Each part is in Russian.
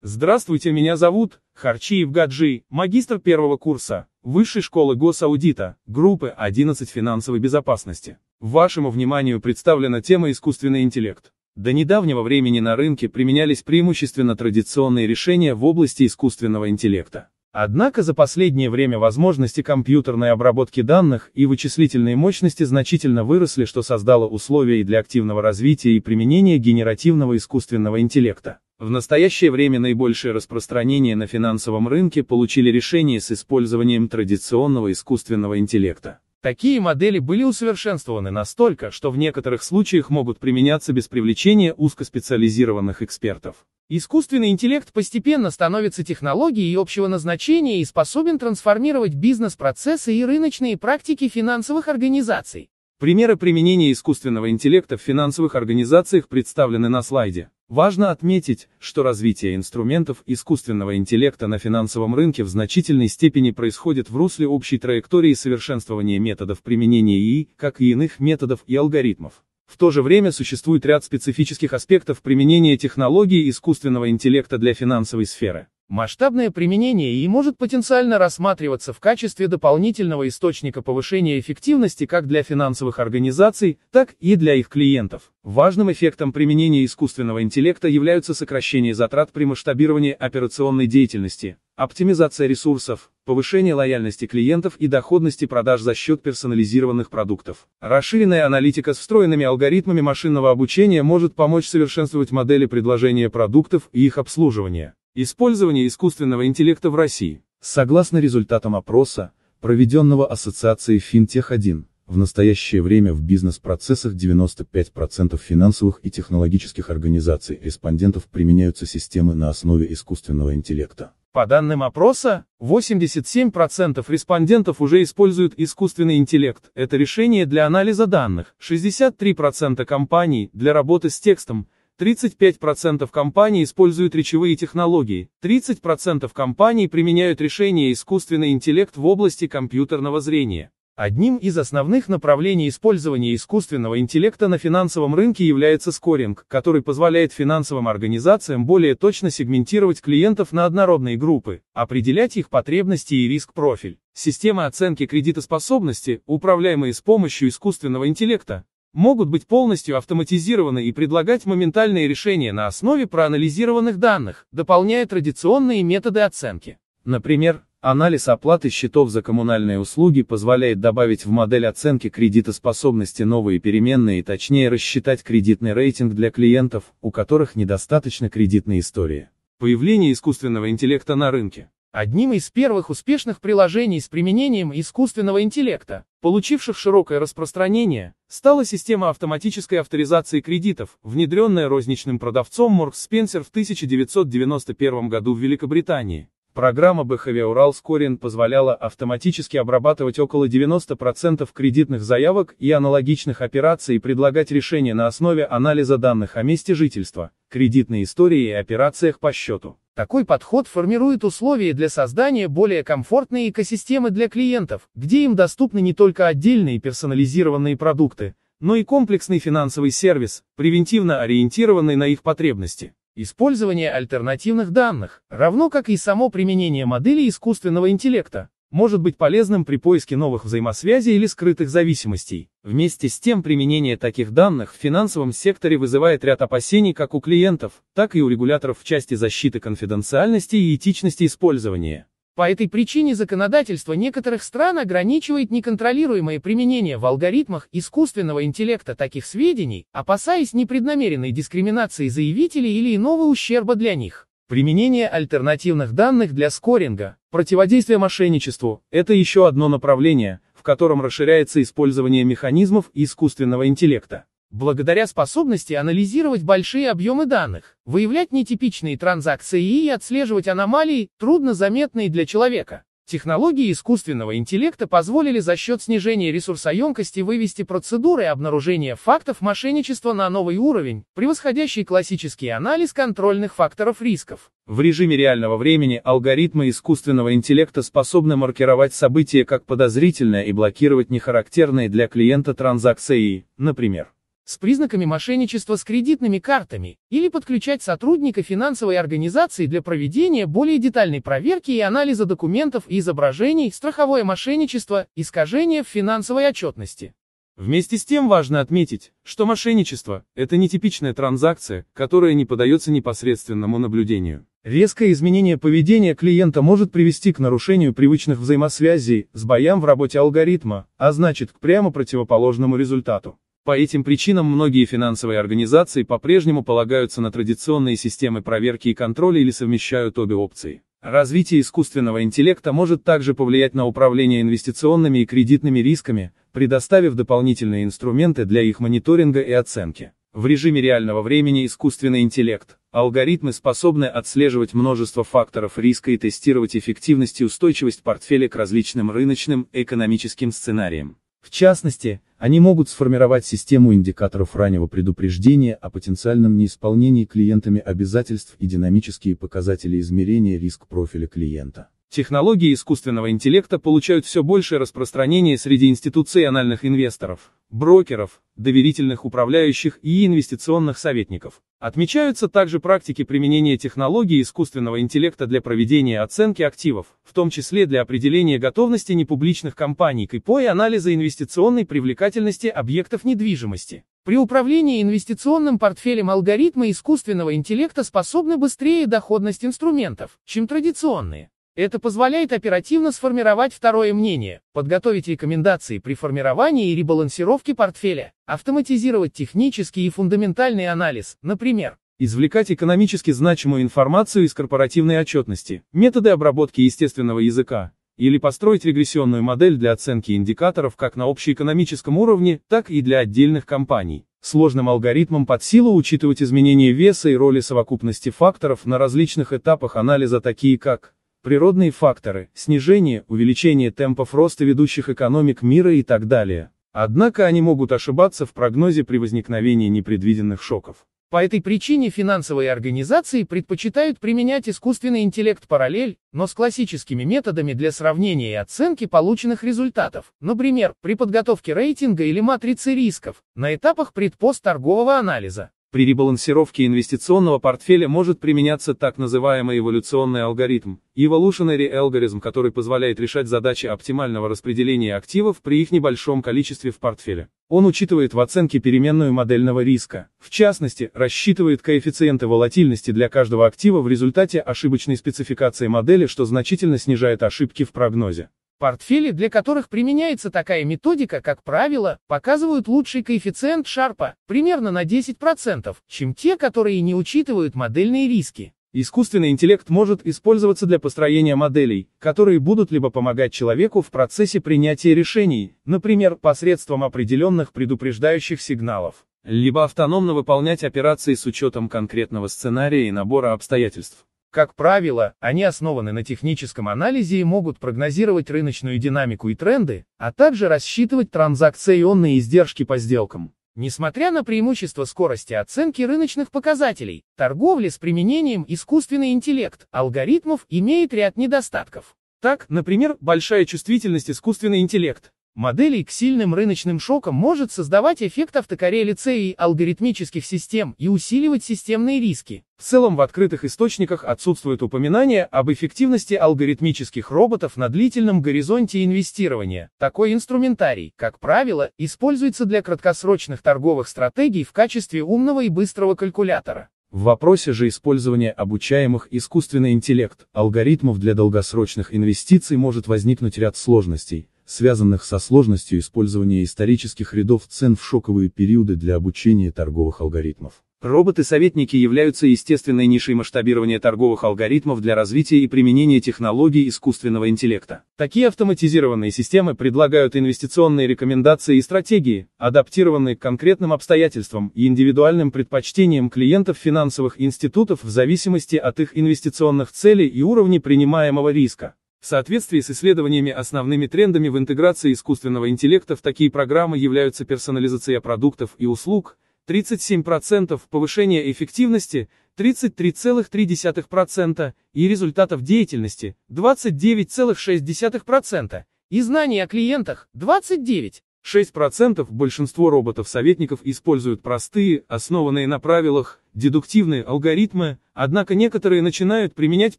Здравствуйте, меня зовут Харчиев Гаджи, магистр первого курса Высшей школы госаудита, группы 11 финансовой безопасности. Вашему вниманию представлена тема искусственный интеллект. До недавнего времени на рынке применялись преимущественно традиционные решения в области искусственного интеллекта. Однако за последнее время возможности компьютерной обработки данных и вычислительные мощности значительно выросли, что создало условия и для активного развития и применения генеративного искусственного интеллекта. В настоящее время наибольшее распространение на финансовом рынке получили решения с использованием традиционного искусственного интеллекта. Такие модели были усовершенствованы настолько, что в некоторых случаях могут применяться без привлечения узкоспециализированных экспертов. Искусственный интеллект постепенно становится технологией общего назначения и способен трансформировать бизнес-процессы и рыночные практики финансовых организаций. Примеры применения искусственного интеллекта в финансовых организациях представлены на слайде. Важно отметить, что развитие инструментов искусственного интеллекта на финансовом рынке в значительной степени происходит в русле общей траектории совершенствования методов применения ИИ, как и иных методов и алгоритмов. В то же время существует ряд специфических аспектов применения технологии искусственного интеллекта для финансовой сферы. Масштабное применение и может потенциально рассматриваться в качестве дополнительного источника повышения эффективности как для финансовых организаций, так и для их клиентов. Важным эффектом применения искусственного интеллекта являются сокращение затрат при масштабировании операционной деятельности, оптимизация ресурсов, повышение лояльности клиентов и доходности продаж за счет персонализированных продуктов. Расширенная аналитика с встроенными алгоритмами машинного обучения может помочь совершенствовать модели предложения продуктов и их обслуживания. Использование искусственного интеллекта в России. Согласно результатам опроса, проведенного Ассоциацией FinTech1, в настоящее время в бизнес-процессах 95% финансовых и технологических организаций респондентов применяются системы на основе искусственного интеллекта. По данным опроса, 87% респондентов уже используют искусственный интеллект. Это решение для анализа данных, 63% компаний для работы с текстом, 35% компаний используют речевые технологии, 30% компаний применяют решения искусственный интеллект в области компьютерного зрения. Одним из основных направлений использования искусственного интеллекта на финансовом рынке является скоринг, который позволяет финансовым организациям более точно сегментировать клиентов на однородные группы, определять их потребности и риск-профиль. Системы оценки кредитоспособности, управляемые с помощью искусственного интеллекта, могут быть полностью автоматизированы и предлагать моментальные решения на основе проанализированных данных, дополняя традиционные методы оценки. Например, анализ оплаты счетов за коммунальные услуги позволяет добавить в модель оценки кредитоспособности новые переменные и точнее рассчитать кредитный рейтинг для клиентов, у которых недостаточно кредитной истории. Появление искусственного интеллекта на рынке. Одним из первых успешных приложений с применением искусственного интеллекта, получивших широкое распространение, стала система автоматической авторизации кредитов, внедренная розничным продавцом Морг Спенсер в 1991 году в Великобритании. Программа Behavioral Scoring позволяла автоматически обрабатывать около 90% кредитных заявок и аналогичных операций и предлагать решения на основе анализа данных о месте жительства, кредитной истории и операциях по счету. Такой подход формирует условия для создания более комфортной экосистемы для клиентов, где им доступны не только отдельные персонализированные продукты, но и комплексный финансовый сервис, превентивно ориентированный на их потребности. Использование альтернативных данных, равно как и само применение моделей искусственного интеллекта, может быть полезным при поиске новых взаимосвязей или скрытых зависимостей. Вместе с тем применение таких данных в финансовом секторе вызывает ряд опасений как у клиентов, так и у регуляторов в части защиты конфиденциальности и этичности использования. По этой причине законодательство некоторых стран ограничивает неконтролируемое применение в алгоритмах искусственного интеллекта таких сведений, опасаясь непреднамеренной дискриминации заявителей или иного ущерба для них. Применение альтернативных данных для скоринга, противодействие мошенничеству – это еще одно направление, в котором расширяется использование механизмов искусственного интеллекта. Благодаря способности анализировать большие объемы данных, выявлять нетипичные транзакции и отслеживать аномалии, трудно заметные для человека, технологии искусственного интеллекта позволили за счет снижения ресурсоемкости вывести процедуры обнаружения фактов мошенничества на новый уровень, превосходящий классический анализ контрольных факторов рисков. В режиме реального времени алгоритмы искусственного интеллекта способны маркировать события как подозрительное и блокировать нехарактерные для клиента транзакции, например с признаками мошенничества с кредитными картами или подключать сотрудника финансовой организации для проведения более детальной проверки и анализа документов и изображений, страховое мошенничество, искажение в финансовой отчетности. Вместе с тем важно отметить, что мошенничество – это нетипичная транзакция, которая не подается непосредственному наблюдению. Резкое изменение поведения клиента может привести к нарушению привычных взаимосвязей, с боям в работе алгоритма, а значит к прямо противоположному результату. По этим причинам многие финансовые организации по-прежнему полагаются на традиционные системы проверки и контроля или совмещают обе опции. Развитие искусственного интеллекта может также повлиять на управление инвестиционными и кредитными рисками, предоставив дополнительные инструменты для их мониторинга и оценки. В режиме реального времени искусственный интеллект, алгоритмы способны отслеживать множество факторов риска и тестировать эффективность и устойчивость портфеля к различным рыночным, экономическим сценариям. В частности, они могут сформировать систему индикаторов раннего предупреждения о потенциальном неисполнении клиентами обязательств и динамические показатели измерения риск профиля клиента. Технологии искусственного интеллекта получают все большее распространение среди институциональных инвесторов брокеров, доверительных управляющих и инвестиционных советников. Отмечаются также практики применения технологий искусственного интеллекта для проведения оценки активов, в том числе для определения готовности непубличных компаний к ИПО и анализа инвестиционной привлекательности объектов недвижимости. При управлении инвестиционным портфелем алгоритмы искусственного интеллекта способны быстрее доходность инструментов, чем традиционные. Это позволяет оперативно сформировать второе мнение, подготовить рекомендации при формировании и ребалансировке портфеля, автоматизировать технический и фундаментальный анализ, например, извлекать экономически значимую информацию из корпоративной отчетности, методы обработки естественного языка, или построить регрессионную модель для оценки индикаторов как на общеэкономическом уровне, так и для отдельных компаний. Сложным алгоритмом под силу учитывать изменения веса и роли совокупности факторов на различных этапах анализа такие как природные факторы, снижение, увеличение темпов роста ведущих экономик мира и так далее. Однако они могут ошибаться в прогнозе при возникновении непредвиденных шоков. По этой причине финансовые организации предпочитают применять искусственный интеллект параллель, но с классическими методами для сравнения и оценки полученных результатов, например, при подготовке рейтинга или матрицы рисков, на этапах предпостторгового анализа. При ребалансировке инвестиционного портфеля может применяться так называемый эволюционный алгоритм, evolutionary algorithm, который позволяет решать задачи оптимального распределения активов при их небольшом количестве в портфеле. Он учитывает в оценке переменную модельного риска, в частности, рассчитывает коэффициенты волатильности для каждого актива в результате ошибочной спецификации модели, что значительно снижает ошибки в прогнозе. Портфели, для которых применяется такая методика, как правило, показывают лучший коэффициент Шарпа, примерно на 10%, чем те, которые не учитывают модельные риски. Искусственный интеллект может использоваться для построения моделей, которые будут либо помогать человеку в процессе принятия решений, например, посредством определенных предупреждающих сигналов, либо автономно выполнять операции с учетом конкретного сценария и набора обстоятельств. Как правило, они основаны на техническом анализе и могут прогнозировать рыночную динамику и тренды, а также рассчитывать транзакционные издержки по сделкам. Несмотря на преимущество скорости оценки рыночных показателей, торговля с применением искусственный интеллект, алгоритмов имеет ряд недостатков. Так, например, большая чувствительность искусственный интеллект, моделей к сильным рыночным шокам может создавать эффект автокоррелей лицеи алгоритмических систем и усиливать системные риски. В целом в открытых источниках отсутствует упоминание об эффективности алгоритмических роботов на длительном горизонте инвестирования. Такой инструментарий, как правило, используется для краткосрочных торговых стратегий в качестве умного и быстрого калькулятора. В вопросе же использования обучаемых искусственный интеллект алгоритмов для долгосрочных инвестиций может возникнуть ряд сложностей связанных со сложностью использования исторических рядов цен в шоковые периоды для обучения торговых алгоритмов. Роботы-советники являются естественной нишей масштабирования торговых алгоритмов для развития и применения технологий искусственного интеллекта. Такие автоматизированные системы предлагают инвестиционные рекомендации и стратегии, адаптированные к конкретным обстоятельствам и индивидуальным предпочтениям клиентов финансовых институтов в зависимости от их инвестиционных целей и уровня принимаемого риска. В соответствии с исследованиями основными трендами в интеграции искусственного интеллекта в такие программы являются персонализация продуктов и услуг, 37%, повышение эффективности, 33,3% и результатов деятельности, 29,6%, и знаний о клиентах, 29,6%. большинство роботов-советников используют простые, основанные на правилах, дедуктивные алгоритмы, однако некоторые начинают применять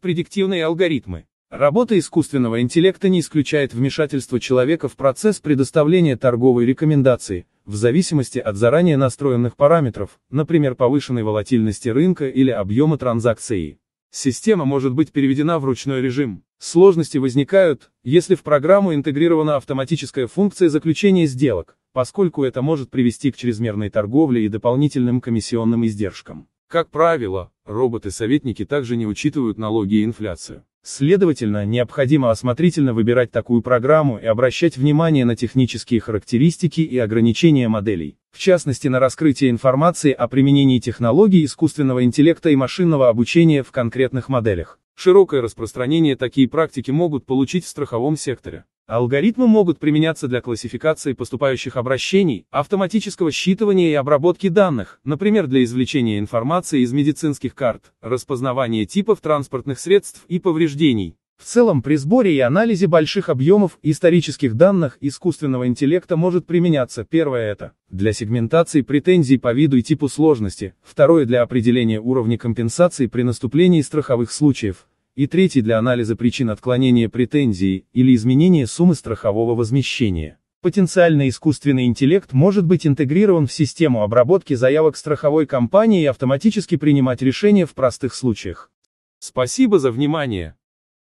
предиктивные алгоритмы. Работа искусственного интеллекта не исключает вмешательство человека в процесс предоставления торговой рекомендации, в зависимости от заранее настроенных параметров, например повышенной волатильности рынка или объема транзакции. Система может быть переведена в ручной режим. Сложности возникают, если в программу интегрирована автоматическая функция заключения сделок, поскольку это может привести к чрезмерной торговле и дополнительным комиссионным издержкам. Как правило, роботы-советники также не учитывают налоги и инфляцию. Следовательно, необходимо осмотрительно выбирать такую программу и обращать внимание на технические характеристики и ограничения моделей, в частности на раскрытие информации о применении технологий искусственного интеллекта и машинного обучения в конкретных моделях. Широкое распространение такие практики могут получить в страховом секторе. Алгоритмы могут применяться для классификации поступающих обращений, автоматического считывания и обработки данных, например, для извлечения информации из медицинских карт, распознавания типов транспортных средств и повреждений. В целом при сборе и анализе больших объемов исторических данных искусственного интеллекта может применяться первое это для сегментации претензий по виду и типу сложности, второе для определения уровня компенсации при наступлении страховых случаев, и третий для анализа причин отклонения претензии или изменения суммы страхового возмещения. Потенциальный искусственный интеллект может быть интегрирован в систему обработки заявок страховой компании и автоматически принимать решения в простых случаях. Спасибо за внимание.